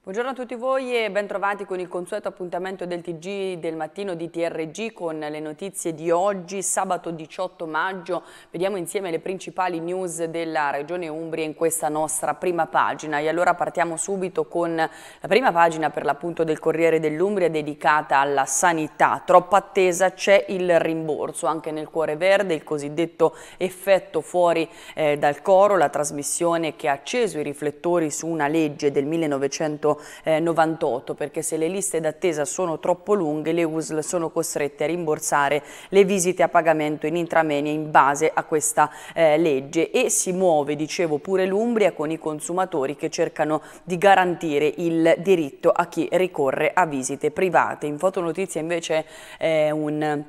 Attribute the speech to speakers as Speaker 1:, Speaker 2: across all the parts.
Speaker 1: Buongiorno a tutti voi e bentrovati con il consueto appuntamento del TG del mattino di TRG con le notizie di oggi, sabato 18 maggio. Vediamo insieme le principali news della Regione Umbria in questa nostra prima pagina. E allora partiamo subito con la prima pagina per l'appunto del Corriere dell'Umbria dedicata alla sanità. Troppa attesa c'è il rimborso, anche nel cuore verde il cosiddetto effetto fuori eh, dal coro, la trasmissione che ha acceso i riflettori su una legge del 1900 1998 eh, perché se le liste d'attesa sono troppo lunghe le USL sono costrette a rimborsare le visite a pagamento in intramenia in base a questa eh, legge e si muove, dicevo, pure l'Umbria con i consumatori che cercano di garantire il diritto a chi ricorre a visite private. In fotonotizia invece è eh, un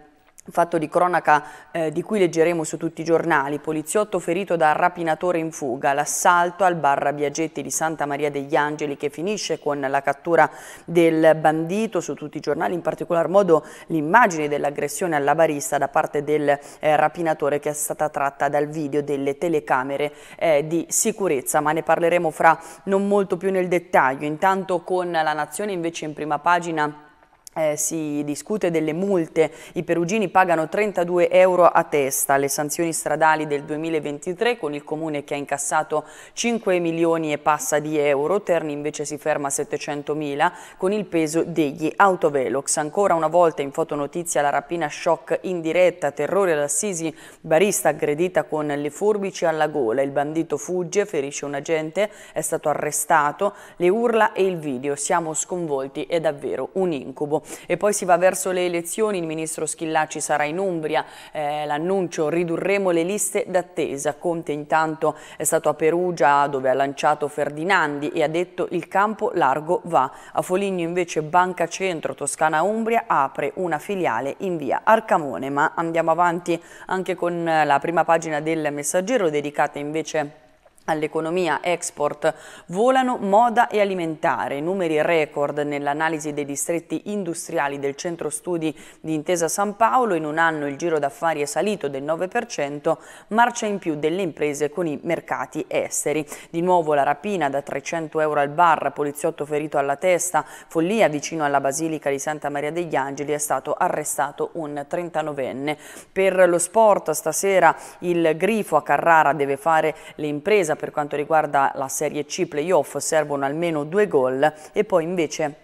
Speaker 1: fatto di cronaca eh, di cui leggeremo su tutti i giornali, poliziotto ferito da rapinatore in fuga, l'assalto al bar Biagetti di Santa Maria degli Angeli che finisce con la cattura del bandito su tutti i giornali, in particolar modo l'immagine dell'aggressione alla barista da parte del eh, rapinatore che è stata tratta dal video delle telecamere eh, di sicurezza, ma ne parleremo fra non molto più nel dettaglio, intanto con la Nazione invece in prima pagina eh, si discute delle multe, i perugini pagano 32 euro a testa le sanzioni stradali del 2023 con il comune che ha incassato 5 milioni e passa di euro, Terni invece si ferma a 700 mila con il peso degli autovelox. Ancora una volta in fotonotizia la rapina shock in diretta, terrore ad Assisi, barista aggredita con le forbici alla gola, il bandito fugge, ferisce un agente, è stato arrestato, le urla e il video, siamo sconvolti, è davvero un incubo. E poi si va verso le elezioni, il ministro Schillacci sarà in Umbria, eh, l'annuncio ridurremo le liste d'attesa. Conte intanto è stato a Perugia dove ha lanciato Ferdinandi e ha detto il campo largo va. A Foligno invece Banca Centro Toscana Umbria apre una filiale in via Arcamone. Ma andiamo avanti anche con la prima pagina del messaggero dedicata invece All'economia export volano moda e alimentare, numeri record nell'analisi dei distretti industriali del centro studi di Intesa San Paolo, in un anno il giro d'affari è salito del 9%, marcia in più delle imprese con i mercati esteri. Di nuovo la rapina da 300 euro al bar, poliziotto ferito alla testa, follia vicino alla Basilica di Santa Maria degli Angeli, è stato arrestato un 39enne. Per lo sport stasera il Grifo a Carrara deve fare l'impresa per quanto riguarda la Serie C playoff servono almeno due gol e poi invece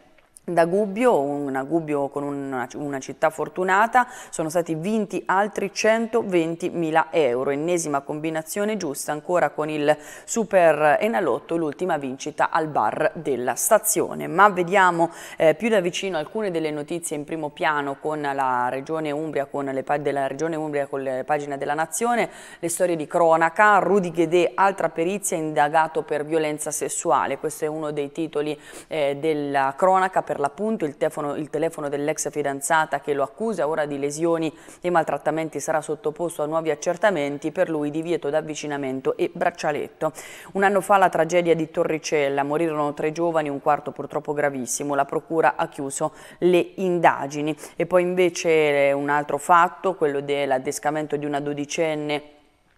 Speaker 1: da Gubbio, una Gubbio con una, una, città fortunata, sono stati vinti altri 120.000 euro, ennesima combinazione giusta ancora con il Super Enalotto, l'ultima vincita al bar della stazione. Ma vediamo eh, più da vicino alcune delle notizie in primo piano con la Regione Umbria, con le, della Regione Umbria con le pagine della Nazione, le storie di cronaca, Rudy Ghedè, altra perizia indagato per violenza sessuale, questo è uno dei titoli eh, della cronaca per per l'appunto il telefono, il telefono dell'ex fidanzata che lo accusa ora di lesioni e maltrattamenti sarà sottoposto a nuovi accertamenti, per lui divieto d'avvicinamento e braccialetto. Un anno fa la tragedia di Torricella, morirono tre giovani, un quarto purtroppo gravissimo, la procura ha chiuso le indagini. E poi invece eh, un altro fatto, quello dell'addescamento di una dodicenne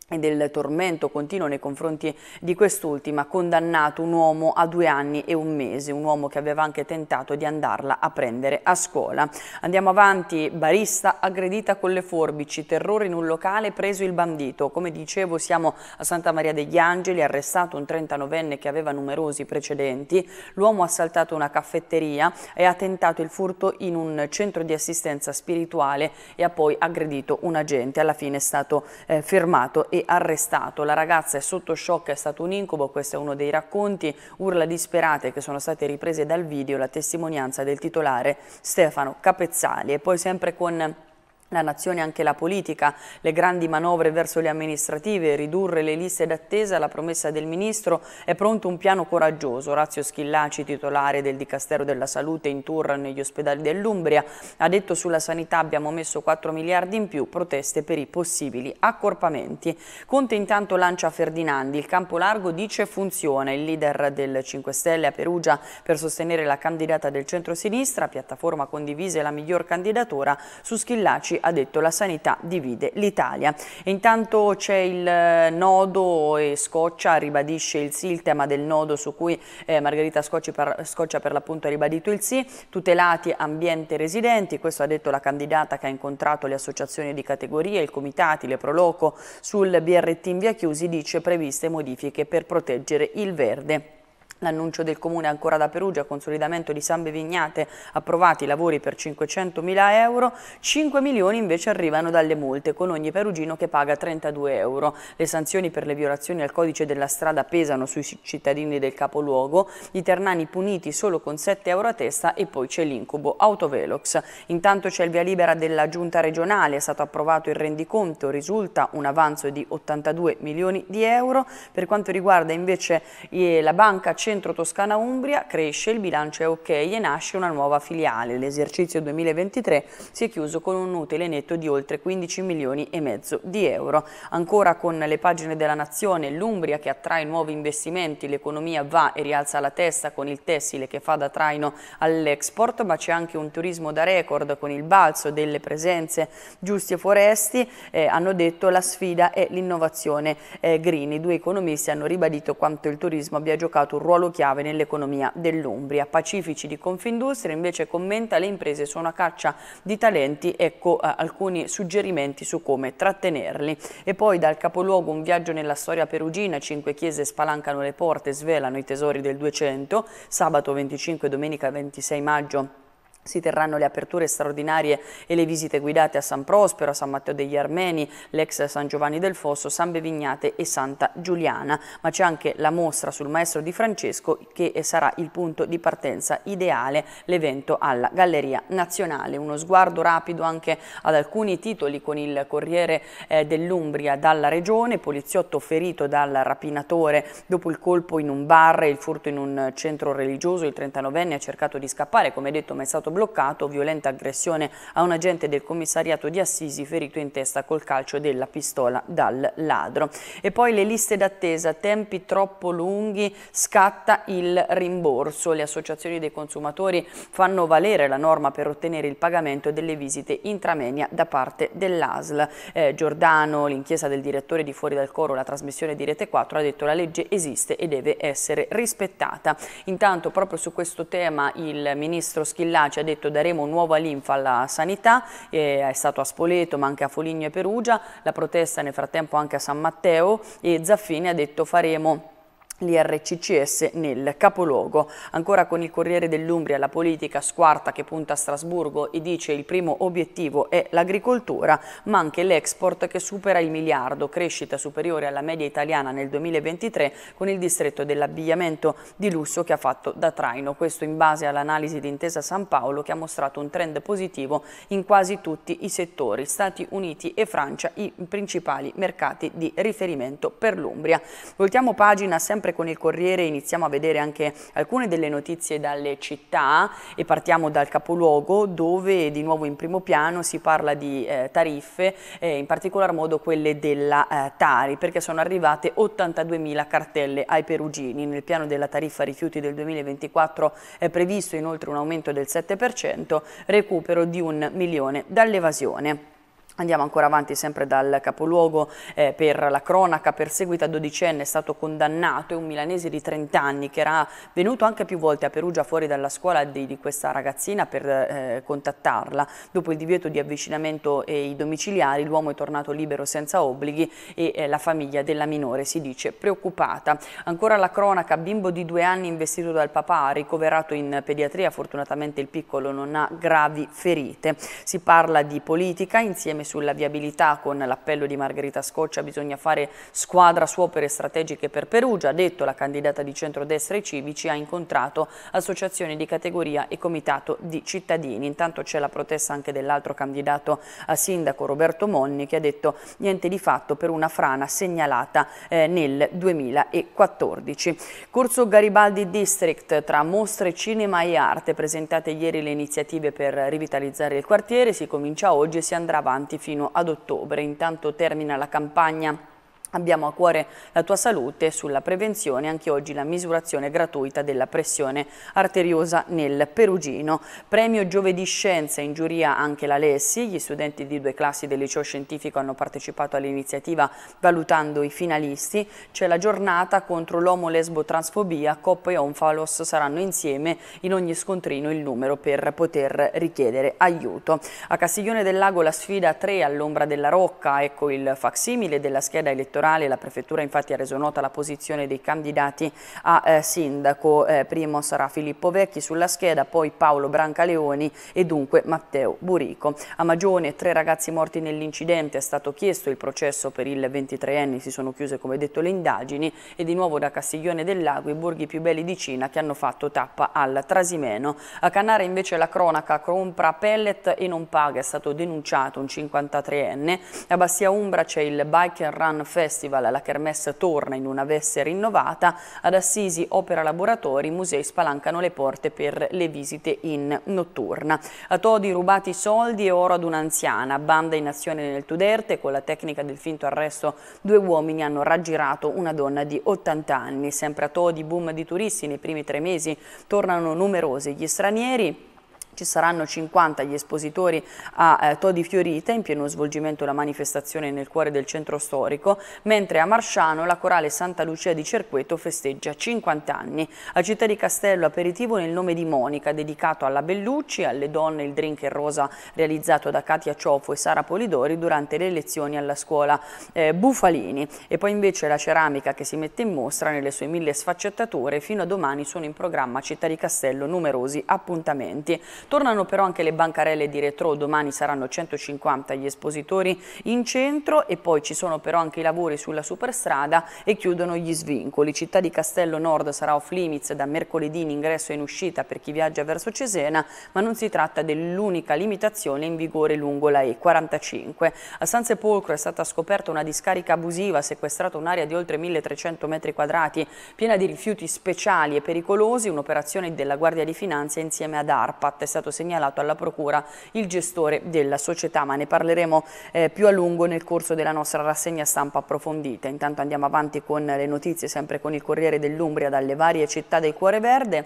Speaker 1: e del tormento continuo nei confronti di quest'ultima, condannato un uomo a due anni e un mese, un uomo che aveva anche tentato di andarla a prendere a scuola. Andiamo avanti, barista aggredita con le forbici, terrore in un locale, preso il bandito. Come dicevo siamo a Santa Maria degli Angeli, arrestato un 39enne che aveva numerosi precedenti, l'uomo ha assaltato una caffetteria e ha tentato il furto in un centro di assistenza spirituale e ha poi aggredito un agente, alla fine è stato eh, fermato e arrestato. La ragazza è sotto shock, è stato un incubo, questo è uno dei racconti, urla disperate che sono state riprese dal video, la testimonianza del titolare Stefano Capezzali. E poi sempre con la nazione e anche la politica, le grandi manovre verso le amministrative, ridurre le liste d'attesa, la promessa del Ministro, è pronto un piano coraggioso. Orazio Schillaci, titolare del Dicastero della Salute in tour negli ospedali dell'Umbria, ha detto sulla sanità abbiamo messo 4 miliardi in più, proteste per i possibili accorpamenti. Conte intanto lancia Ferdinandi, il campo largo dice funziona, il leader del 5 Stelle a Perugia per sostenere la candidata del centro-sinistra, piattaforma condivisa e la miglior candidatura, su Schillaci ha detto la sanità divide l'Italia. Intanto c'è il eh, nodo e Scoccia ribadisce il sì, il tema del nodo su cui eh, Margherita Scoccia per, Scoccia per l'appunto ha ribadito il sì, tutelati ambiente residenti, questo ha detto la candidata che ha incontrato le associazioni di categoria, i comitati, le Proloco sul BRT in via chiusi dice previste modifiche per proteggere il verde. L'annuncio del Comune ancora da Perugia, consolidamento di San Bevignate, approvati i lavori per 500.000 euro, 5 milioni invece arrivano dalle multe, con ogni perugino che paga 32 euro. Le sanzioni per le violazioni al codice della strada pesano sui cittadini del capoluogo, i ternani puniti solo con 7 euro a testa e poi c'è l'incubo Autovelox. Intanto c'è il via libera della giunta regionale, è stato approvato il rendiconto, risulta un avanzo di 82 milioni di euro. Per quanto riguarda invece eh, la banca Centro Toscana Umbria cresce, il bilancio è ok e nasce una nuova filiale. L'esercizio 2023 si è chiuso con un utile netto di oltre 15 milioni e mezzo di euro. Ancora con le pagine della Nazione, l'Umbria che attrae nuovi investimenti, l'economia va e rialza la testa con il tessile che fa da traino all'export, ma c'è anche un turismo da record con il balzo delle presenze. Giusti e Foresti eh, hanno detto la sfida è l'innovazione eh, green. I due economisti hanno ribadito quanto il turismo abbia giocato un ruolo ruolo chiave nell'economia dell'Umbria. Pacifici di Confindustria invece commenta le imprese sono a caccia di talenti, ecco eh, alcuni suggerimenti su come trattenerli. E poi dal capoluogo un viaggio nella storia perugina, cinque chiese spalancano le porte, svelano i tesori del 200, sabato 25 e domenica 26 maggio si terranno le aperture straordinarie e le visite guidate a San Prospero, a San Matteo degli Armeni, l'ex San Giovanni del Fosso, San Bevignate e Santa Giuliana. Ma c'è anche la mostra sul maestro di Francesco che sarà il punto di partenza ideale l'evento alla Galleria Nazionale. Uno sguardo rapido anche ad alcuni titoli con il Corriere eh, dell'Umbria dalla Regione, poliziotto ferito dal rapinatore dopo il colpo in un bar e il furto in un centro religioso. Il 39enne ha cercato di scappare, come detto ma è stato bloccato bloccato, violenta aggressione a un agente del commissariato di Assisi ferito in testa col calcio della pistola dal ladro. E poi le liste d'attesa, tempi troppo lunghi, scatta il rimborso. Le associazioni dei consumatori fanno valere la norma per ottenere il pagamento delle visite intramenia da parte dell'ASL. Eh, Giordano, l'inchiesta del direttore di Fuori dal Coro, la trasmissione di Rete 4, ha detto la legge esiste e deve essere rispettata. Intanto proprio su questo tema il ministro Schillaci ha detto daremo nuova linfa alla sanità, eh, è stato a Spoleto ma anche a Foligno e Perugia, la protesta nel frattempo anche a San Matteo e Zaffini ha detto faremo l'IRCCS nel capoluogo. Ancora con il Corriere dell'Umbria la politica squarta che punta a Strasburgo e dice il primo obiettivo è l'agricoltura ma anche l'export che supera il miliardo, crescita superiore alla media italiana nel 2023 con il distretto dell'abbigliamento di lusso che ha fatto da traino. Questo in base all'analisi di Intesa San Paolo che ha mostrato un trend positivo in quasi tutti i settori, Stati Uniti e Francia i principali mercati di riferimento per l'Umbria. Voltiamo pagina sempre sempre con il Corriere iniziamo a vedere anche alcune delle notizie dalle città e partiamo dal capoluogo dove di nuovo in primo piano si parla di eh, tariffe, eh, in particolar modo quelle della eh, Tari, perché sono arrivate 82.000 cartelle ai perugini. Nel piano della tariffa rifiuti del 2024 è previsto inoltre un aumento del 7%, recupero di un milione dall'evasione. Andiamo ancora avanti sempre dal capoluogo eh, per la cronaca perseguita a dodicenne è stato condannato è un milanese di 30 anni che era venuto anche più volte a Perugia fuori dalla scuola di, di questa ragazzina per eh, contattarla. Dopo il divieto di avvicinamento e i domiciliari l'uomo è tornato libero senza obblighi e eh, la famiglia della minore si dice preoccupata. Ancora la cronaca, bimbo di due anni investito dal papà, ricoverato in pediatria, fortunatamente il piccolo non ha gravi ferite. Si parla di politica insieme sulla viabilità con l'appello di Margherita Scoccia, bisogna fare squadra su opere strategiche per Perugia, ha detto la candidata di centrodestra e civici, ha incontrato associazioni di categoria e comitato di cittadini. Intanto c'è la protesta anche dell'altro candidato a sindaco Roberto Monni che ha detto niente di fatto per una frana segnalata eh, nel 2014. Corso Garibaldi District tra mostre, cinema e arte presentate ieri le iniziative per rivitalizzare il quartiere, si comincia oggi e si andrà avanti fino ad ottobre, intanto termina la campagna Abbiamo a cuore la tua salute sulla prevenzione, anche oggi la misurazione gratuita della pressione arteriosa nel Perugino. Premio Giovedì Scienza in giuria anche la Lessi, gli studenti di due classi del liceo scientifico hanno partecipato all'iniziativa valutando i finalisti. C'è la giornata contro l'omo-lesbo-transfobia, COP e Onfalos saranno insieme in ogni scontrino il numero per poter richiedere aiuto. A Castiglione del Lago la sfida 3 all'ombra della Rocca, ecco il facsimile della scheda elettorale elettorali. La Prefettura infatti ha reso nota la posizione dei candidati a eh, sindaco. Eh, primo sarà Filippo Vecchi sulla scheda, poi Paolo Brancaleoni e dunque Matteo Burico. A Magione tre ragazzi morti nell'incidente, è stato chiesto il processo per il 23enne, si sono chiuse come detto le indagini e di nuovo da Castiglione del Lago i borghi più belli di Cina che hanno fatto tappa al Trasimeno. A Canare invece la cronaca compra pellet e non paga, è stato denunciato un 53enne. A Bastia Umbra c'è il Bike and Run Fest Festival, la Kermesse torna in una veste rinnovata, ad Assisi Opera Laboratori i musei spalancano le porte per le visite in notturna. A Todi rubati soldi e oro ad un'anziana, banda in azione nel Tuderte, con la tecnica del finto arresto due uomini hanno raggirato una donna di 80 anni. Sempre a Todi boom di turisti nei primi tre mesi, tornano numerosi gli stranieri ci saranno 50 gli espositori a eh, Todi Fiorita, in pieno svolgimento la manifestazione nel cuore del centro storico, mentre a Marciano la corale Santa Lucia di Cerqueto festeggia 50 anni. A Città di Castello aperitivo nel nome di Monica, dedicato alla Bellucci, alle donne il drink in rosa realizzato da Katia Ciofo e Sara Polidori durante le lezioni alla scuola eh, Bufalini. E poi invece la ceramica che si mette in mostra nelle sue mille sfaccettature, fino a domani sono in programma Città di Castello numerosi appuntamenti. Tornano però anche le bancarelle di retro, domani saranno 150 gli espositori in centro e poi ci sono però anche i lavori sulla superstrada e chiudono gli svincoli. Città di Castello Nord sarà off limits da mercoledì in ingresso e in uscita per chi viaggia verso Cesena, ma non si tratta dell'unica limitazione in vigore lungo la E45. A San Sepolcro è stata scoperta una discarica abusiva, sequestrata un'area di oltre 1300 metri quadrati, piena di rifiuti speciali e pericolosi, un'operazione della Guardia di Finanza insieme ad ARPAT. È stata stato segnalato alla Procura il gestore della società, ma ne parleremo eh, più a lungo nel corso della nostra rassegna stampa approfondita. Intanto andiamo avanti con le notizie, sempre con il Corriere dell'Umbria dalle varie città del Cuore Verde.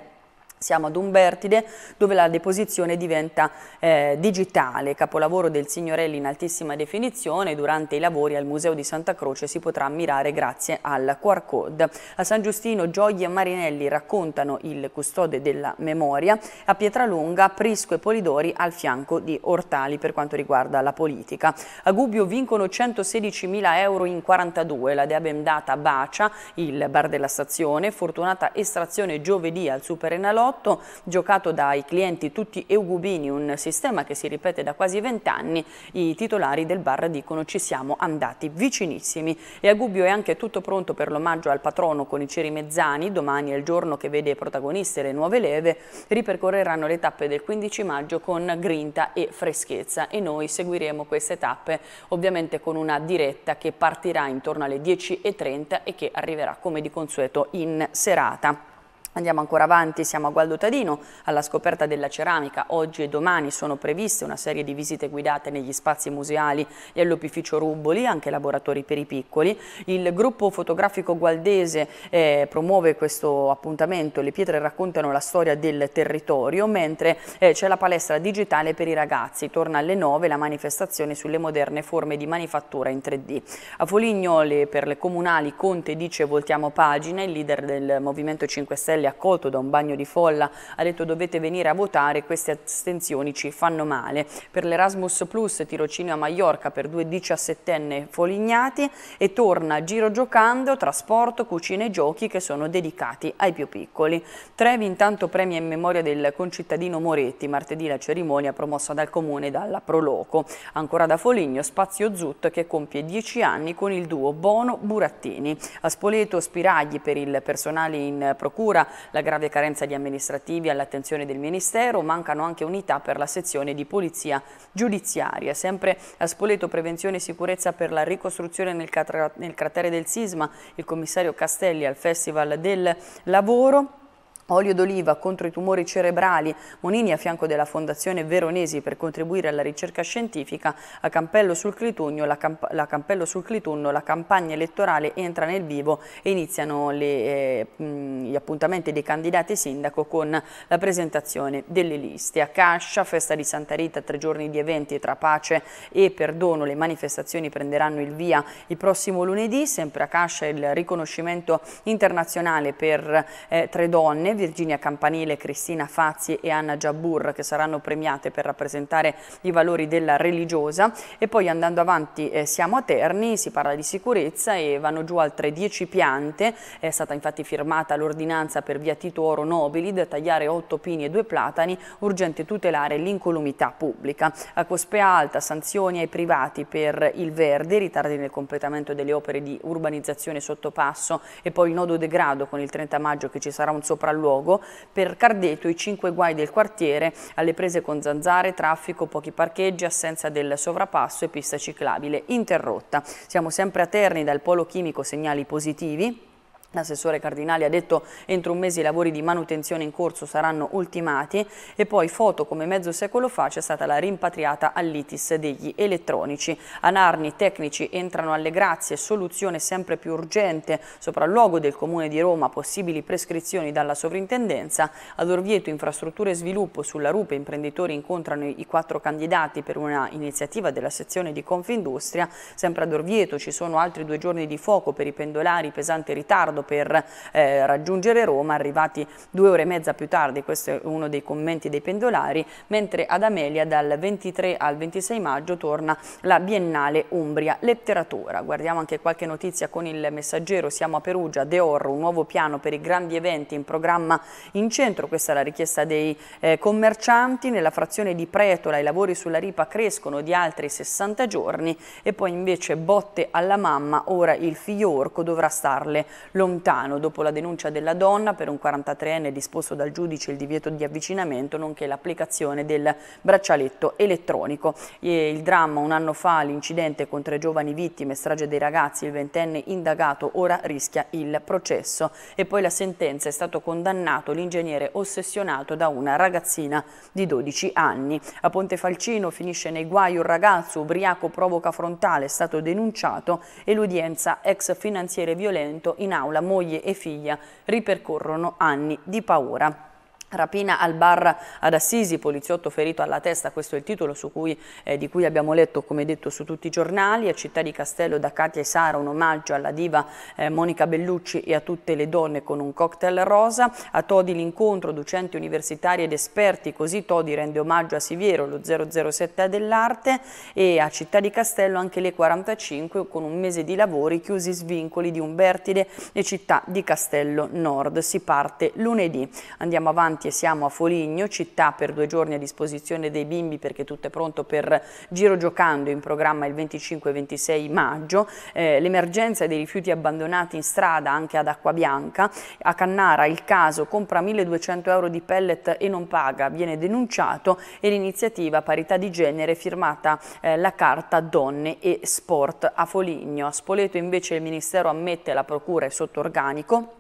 Speaker 1: Siamo ad Umbertide dove la deposizione diventa eh, digitale, capolavoro del Signorelli in altissima definizione, durante i lavori al Museo di Santa Croce si potrà ammirare grazie al QR code. A San Giustino Gioia e Marinelli raccontano il custode della memoria, a Pietralunga Prisco e Polidori al fianco di Ortali per quanto riguarda la politica. A Gubbio vincono 116.000 euro in 42, la dea bendata bacia il bar della stazione, fortunata estrazione giovedì al Super Enalò, 2008, giocato dai clienti tutti eugubini, un sistema che si ripete da quasi vent'anni, i titolari del bar dicono ci siamo andati vicinissimi. E a Gubbio è anche tutto pronto per l'omaggio al patrono con i cirimezzani, domani è il giorno che vede protagoniste le nuove leve, ripercorreranno le tappe del 15 maggio con grinta e freschezza e noi seguiremo queste tappe ovviamente con una diretta che partirà intorno alle 10.30 e che arriverà come di consueto in serata. Andiamo ancora avanti, siamo a Gualdo Tadino, alla scoperta della ceramica. Oggi e domani sono previste una serie di visite guidate negli spazi museali e all'opificio Ruboli, anche laboratori per i piccoli. Il gruppo fotografico gualdese eh, promuove questo appuntamento, le pietre raccontano la storia del territorio, mentre eh, c'è la palestra digitale per i ragazzi. Torna alle 9 la manifestazione sulle moderne forme di manifattura in 3D. A Foligno le, per le comunali Conte dice voltiamo pagina, il leader del Movimento 5 Stelle Castelli, accolto da un bagno di folla, ha detto dovete venire a votare, queste astensioni ci fanno male. Per l'Erasmus Plus, tirocinio a Mallorca per due 17enne folignati e torna giro giocando, trasporto, cucina e giochi che sono dedicati ai più piccoli. Trevi intanto premia in memoria del concittadino Moretti, martedì la cerimonia promossa dal comune e dalla Proloco. Ancora da Foligno, Spazio Zut che compie 10 anni con il duo Bono Burattini. A Spoleto Spiragli per il personale in procura la grave carenza di amministrativi all'attenzione del Ministero, mancano anche unità per la sezione di polizia giudiziaria. Sempre a Spoleto Prevenzione e Sicurezza per la ricostruzione nel, nel cratere del sisma, il commissario Castelli al Festival del Lavoro Olio d'oliva contro i tumori cerebrali, Monini a fianco della Fondazione Veronesi per contribuire alla ricerca scientifica, a Campello sul Clitunno la, camp la, Campello sul Clitunno, la campagna elettorale entra nel vivo e iniziano le, eh, gli appuntamenti dei candidati sindaco con la presentazione delle liste. A Cascia, festa di Santa Rita, tre giorni di eventi tra pace e perdono, le manifestazioni prenderanno il via il prossimo lunedì, sempre a Cascia il riconoscimento internazionale per eh, tre donne donne, Virginia Campanile, Cristina Fazzi e Anna Giabur, che saranno premiate per rappresentare i valori della religiosa. E poi andando avanti eh, siamo a Terni, si parla di sicurezza e vanno giù altre 10 piante. È stata infatti firmata l'ordinanza per via Tito Oro Nobili Nobilid, tagliare 8 pini e 2 platani, urgente tutelare l'incolumità pubblica. A Cospea Alta, sanzioni ai privati per il verde, ritardi nel completamento delle opere di urbanizzazione sottopasso e poi il nodo degrado con il 30 maggio che ci sarà un sopralluogo luogo per Cardeto i cinque guai del quartiere alle prese con zanzare, traffico, pochi parcheggi, assenza del sovrappasso e pista ciclabile interrotta. Siamo sempre a Terni dal polo chimico segnali positivi L'assessore Cardinali ha detto che entro un mese i lavori di manutenzione in corso saranno ultimati e poi foto come mezzo secolo fa c'è stata la rimpatriata all'ITIS degli elettronici. A Narni tecnici entrano alle grazie, soluzione sempre più urgente, sopralluogo del Comune di Roma, possibili prescrizioni dalla sovrintendenza, ad Orvieto infrastrutture e sviluppo sulla Rupe imprenditori incontrano i quattro candidati per una iniziativa della sezione di Confindustria, sempre ad Orvieto ci sono altri due giorni di fuoco per i pendolari, pesante ritardo ritardo per eh, raggiungere Roma, arrivati due ore e mezza più tardi, questo è uno dei commenti dei pendolari, mentre ad Amelia dal 23 al 26 maggio torna la Biennale Umbria Letteratura. Guardiamo anche qualche notizia con il messaggero, siamo a Perugia, De Orro, un nuovo piano per i grandi eventi in programma in centro, questa è la richiesta dei eh, commercianti, nella frazione di Pretola i lavori sulla ripa crescono di altri 60 giorni e poi invece botte alla mamma, ora il figlio orco dovrà starle lontano lontano dopo la denuncia della donna per un 43enne disposto dal giudice il divieto di avvicinamento nonché l'applicazione del braccialetto elettronico. Il dramma un anno fa, l'incidente con tre giovani vittime, strage dei ragazzi, il ventenne indagato ora rischia il processo e poi la sentenza è stato condannato l'ingegnere ossessionato da una ragazzina di 12 anni. A Ponte Falcino finisce nei guai un ragazzo ubriaco provoca frontale, è stato denunciato e l'udienza ex finanziere violento in aula moglie e figlia ripercorrono anni di paura. Rapina al bar ad Assisi, poliziotto ferito alla testa, questo è il titolo cui, eh, di cui abbiamo letto, come detto, su tutti i giornali. A Città di Castello da Katia e Sara un omaggio alla diva eh, Monica Bellucci e a tutte le donne con un cocktail rosa. A Todi l'incontro, docenti universitari ed esperti, così Todi rende omaggio a Siviero, lo 007 dell'arte. E a Città di Castello anche le 45 con un mese di lavori chiusi svincoli di Umbertide e Città di Castello Nord. Si parte lunedì. Andiamo avanti avanti e siamo a Foligno, città per due giorni a disposizione dei bimbi perché tutto è pronto per Giro Giocando in programma il 25 e 26 maggio, eh, l'emergenza dei rifiuti abbandonati in strada anche ad Acquabianca, a Cannara il caso compra 1200 euro di pellet e non paga, viene denunciato e l'iniziativa parità di genere firmata eh, la carta donne e sport a Foligno. A Spoleto invece il Ministero ammette la procura è sotto organico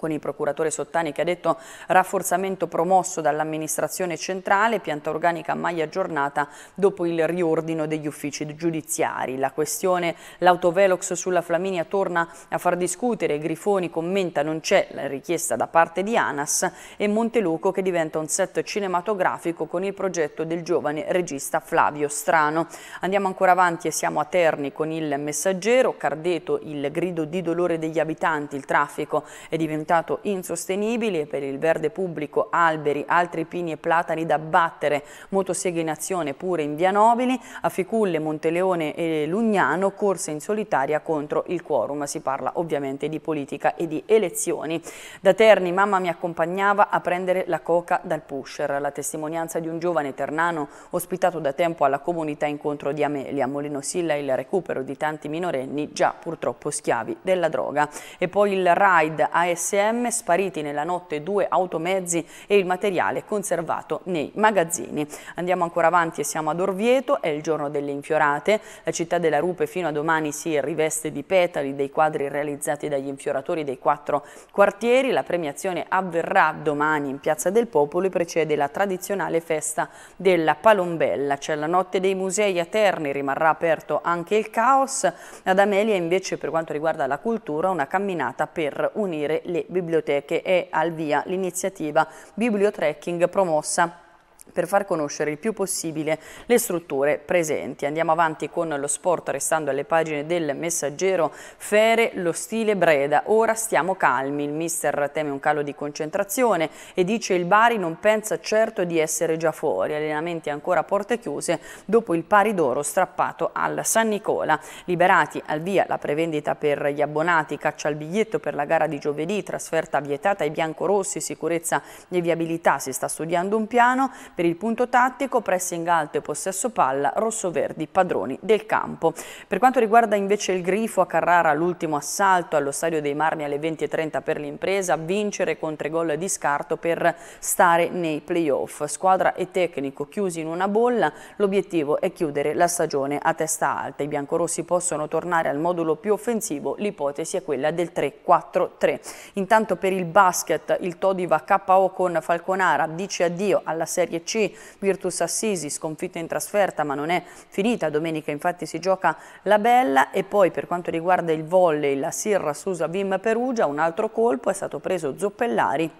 Speaker 1: con il procuratore Sottani che ha detto rafforzamento promosso dall'amministrazione centrale, pianta organica mai aggiornata dopo il riordino degli uffici giudiziari. La questione l'autovelox sulla Flaminia torna a far discutere, Grifoni commenta non c'è la richiesta da parte di ANAS e Monteluco che diventa un set cinematografico con il progetto del giovane regista Flavio Strano. Andiamo ancora avanti e siamo a Terni con il messaggero, Cardeto il grido di dolore degli abitanti, il traffico è diventato diventato insostenibile e per il verde pubblico alberi, altri pini e platani da battere, motoseghe in azione pure in via Nobili, a Ficulle, Monteleone e Lugnano corsa in solitaria contro il quorum, si parla ovviamente di politica e di elezioni. Da Terni mamma mi accompagnava a prendere la coca dal pusher, la testimonianza di un giovane ternano ospitato da tempo alla comunità incontro di Amelia, Molino Silla il recupero di tanti minorenni già purtroppo schiavi della droga. E poi il RAID ASL CGM, H&M spariti nella notte due automezzi e il materiale conservato nei magazzini. Andiamo ancora avanti e siamo ad Orvieto, è il giorno delle infiorate. La città della Rupe fino a domani si riveste di petali dei quadri realizzati dagli infioratori dei quattro quartieri. La premiazione avverrà domani in Piazza del Popolo e precede la tradizionale festa della Palombella. C'è la notte dei musei a Terni, rimarrà aperto anche il caos. Ad Amelia invece per quanto riguarda la cultura una camminata per unire le biblioteche e al via l'iniziativa Bibliotrekking promossa per far conoscere il più possibile le strutture presenti. Andiamo avanti con lo sport restando alle pagine del messaggero Fere lo stile Breda, ora stiamo calmi, il mister teme un calo di concentrazione e dice il Bari non pensa certo di essere già fuori, allenamenti ancora a porte chiuse dopo il pari d'oro strappato al San Nicola. Liberati al via la prevendita per gli abbonati, caccia al biglietto per la gara di giovedì, trasferta vietata ai biancorossi, sicurezza e viabilità, si sta studiando un piano per il punto tattico, pressing alto e possesso palla, rossoverdi padroni del campo. Per quanto riguarda invece il grifo a Carrara, l'ultimo assalto allo stadio dei Marmi alle 20.30 per l'impresa, vincere con tre gol di scarto per stare nei playoff. Squadra e tecnico chiusi in una bolla, l'obiettivo è chiudere la stagione a testa alta. I biancorossi possono tornare al modulo più offensivo, l'ipotesi è quella del 3-4-3. Intanto per il basket il Todi va KO con Falconara, dice addio alla Serie C c. Virtus Assisi sconfitta in trasferta ma non è finita, domenica infatti si gioca la Bella e poi per quanto riguarda il volley la Sirra Susa Vim Perugia un altro colpo è stato preso Zoppellari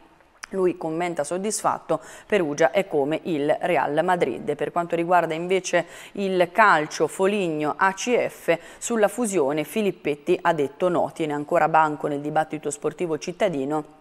Speaker 1: lui commenta soddisfatto, Perugia è come il Real Madrid. per quanto riguarda invece il calcio Foligno ACF, sulla fusione Filippetti ha detto no, tiene ancora banco nel dibattito sportivo cittadino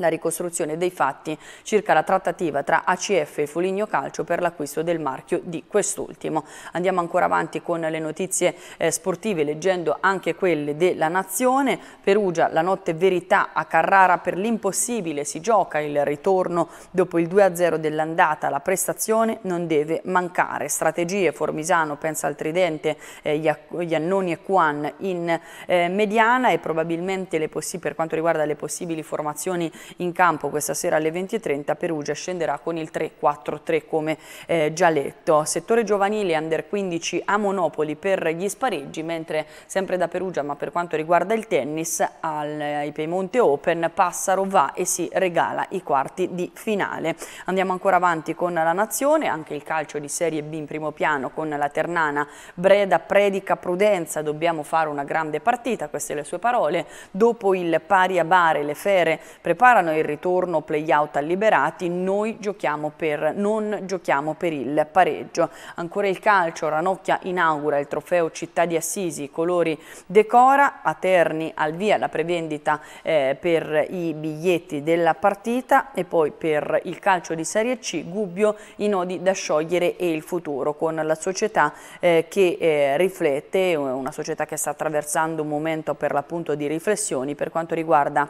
Speaker 1: la ricostruzione dei fatti circa la trattativa tra ACF e Foligno Calcio per l'acquisto del marchio di quest'ultimo. Andiamo ancora avanti con le notizie eh, sportive leggendo anche quelle della Nazione. Perugia, la notte verità a Carrara per l'impossibile, si gioca il ritorno dopo il 2-0 dell'andata, la prestazione non deve mancare. Strategie, Formisano pensa al tridente, eh, Iannoni e Quan in eh, mediana e probabilmente per quanto riguarda le possibili formazioni in campo questa sera alle 20.30 Perugia scenderà con il 3-4-3 come eh, già letto. Settore giovanile under 15 a Monopoli per gli spareggi, mentre sempre da Perugia ma per quanto riguarda il tennis al, ai Piemonte Open Passaro va e si regala i quarti di finale. Andiamo ancora avanti con la nazione, anche il calcio di Serie B in primo piano con la Ternana, Breda predica prudenza, dobbiamo fare una grande partita, queste le sue parole, dopo il pari a bare le fere preparano dichiarano il ritorno playout a liberati, noi giochiamo per, non giochiamo per il pareggio. Ancora il calcio, Ranocchia inaugura il trofeo Città di Assisi, colori decora, a Terni al via la prevendita eh, per i biglietti della partita e poi per il calcio di Serie C, Gubbio, i nodi da sciogliere e il futuro con la società eh, che eh, riflette, una società che sta attraversando un momento per l'appunto di riflessioni per quanto riguarda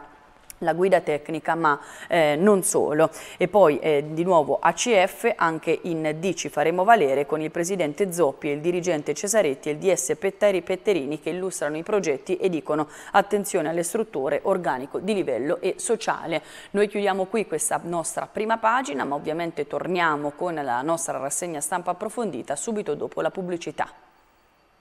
Speaker 1: la guida tecnica ma eh, non solo e poi eh, di nuovo ACF anche in D ci faremo valere con il presidente Zoppi e il dirigente Cesaretti e il DS Petteri Petterini che illustrano i progetti e dicono attenzione alle strutture organico di livello e sociale noi chiudiamo qui questa nostra prima pagina ma ovviamente torniamo con la nostra rassegna stampa approfondita subito dopo la pubblicità